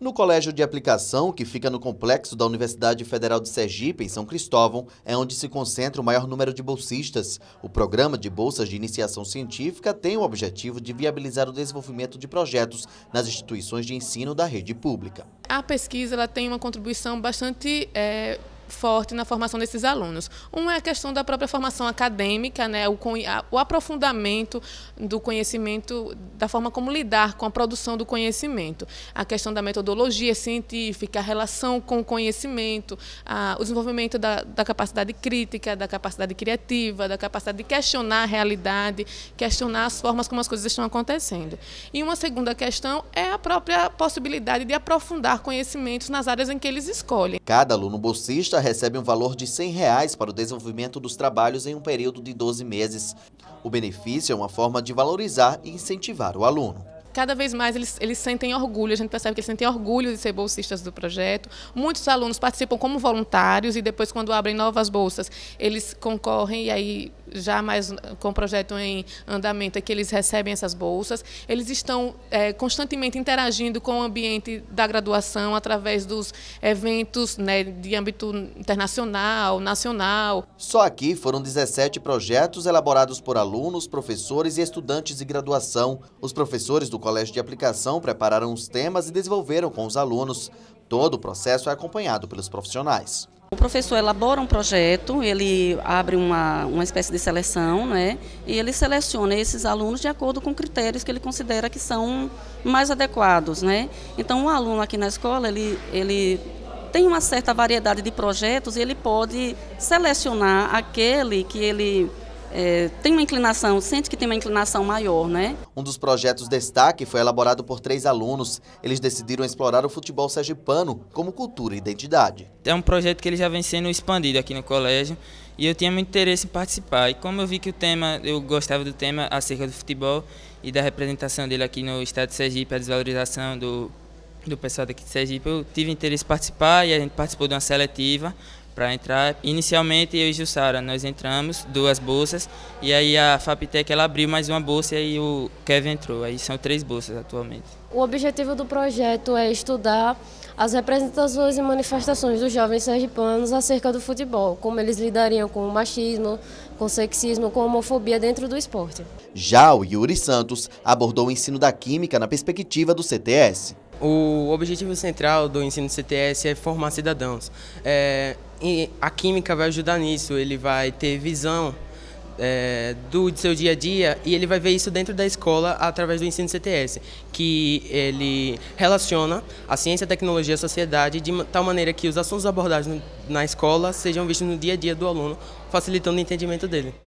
No colégio de aplicação, que fica no complexo da Universidade Federal de Sergipe, em São Cristóvão, é onde se concentra o maior número de bolsistas. O programa de bolsas de iniciação científica tem o objetivo de viabilizar o desenvolvimento de projetos nas instituições de ensino da rede pública. A pesquisa ela tem uma contribuição bastante é forte na formação desses alunos. Um é a questão da própria formação acadêmica, né, o, o aprofundamento do conhecimento, da forma como lidar com a produção do conhecimento, a questão da metodologia científica, a relação com o conhecimento, a, o desenvolvimento da, da capacidade crítica, da capacidade criativa, da capacidade de questionar a realidade, questionar as formas como as coisas estão acontecendo. E uma segunda questão é a própria possibilidade de aprofundar conhecimentos nas áreas em que eles escolhem. Cada aluno bolsista recebe um valor de R$ 100 reais para o desenvolvimento dos trabalhos em um período de 12 meses. O benefício é uma forma de valorizar e incentivar o aluno cada vez mais eles, eles sentem orgulho, a gente percebe que eles sentem orgulho de ser bolsistas do projeto. Muitos alunos participam como voluntários e depois, quando abrem novas bolsas, eles concorrem e aí já mais eh, com o projeto em andamento, é que eles recebem essas bolsas. Eles estão é, constantemente interagindo com o ambiente da graduação através dos eventos né, de âmbito internacional, nacional. Só aqui foram 17 projetos elaborados por alunos, professores e estudantes de graduação. Os professores do Colégio de Aplicação prepararam os temas e desenvolveram com os alunos. Todo o processo é acompanhado pelos profissionais. O professor elabora um projeto, ele abre uma, uma espécie de seleção, né? E ele seleciona esses alunos de acordo com critérios que ele considera que são mais adequados, né? Então, um aluno aqui na escola, ele, ele tem uma certa variedade de projetos e ele pode selecionar aquele que ele é, tem uma inclinação, sente que tem uma inclinação maior, né? Um dos projetos destaque foi elaborado por três alunos. Eles decidiram explorar o futebol sergipano como cultura e identidade. É um projeto que ele já vem sendo expandido aqui no colégio e eu tinha muito interesse em participar. E como eu vi que o tema, eu gostava do tema acerca do futebol e da representação dele aqui no estado de Sergipe, a desvalorização do do pessoal daqui de Sergipe, eu tive interesse em participar e a gente participou de uma seletiva para entrar. Inicialmente eu e Jussara, nós entramos, duas bolsas, e aí a FAPTEC ela abriu mais uma bolsa e o Kevin entrou. Aí são três bolsas atualmente. O objetivo do projeto é estudar as representações e manifestações dos jovens sergipanos acerca do futebol, como eles lidariam com o machismo, com o sexismo, com a homofobia dentro do esporte. Já o Yuri Santos abordou o ensino da química na perspectiva do CTS. O objetivo central do ensino CTS é formar cidadãos. É, a química vai ajudar nisso, ele vai ter visão é, do seu dia a dia e ele vai ver isso dentro da escola através do ensino CTS, que ele relaciona a ciência, a tecnologia e a sociedade de tal maneira que os assuntos abordados na escola sejam vistos no dia a dia do aluno, facilitando o entendimento dele.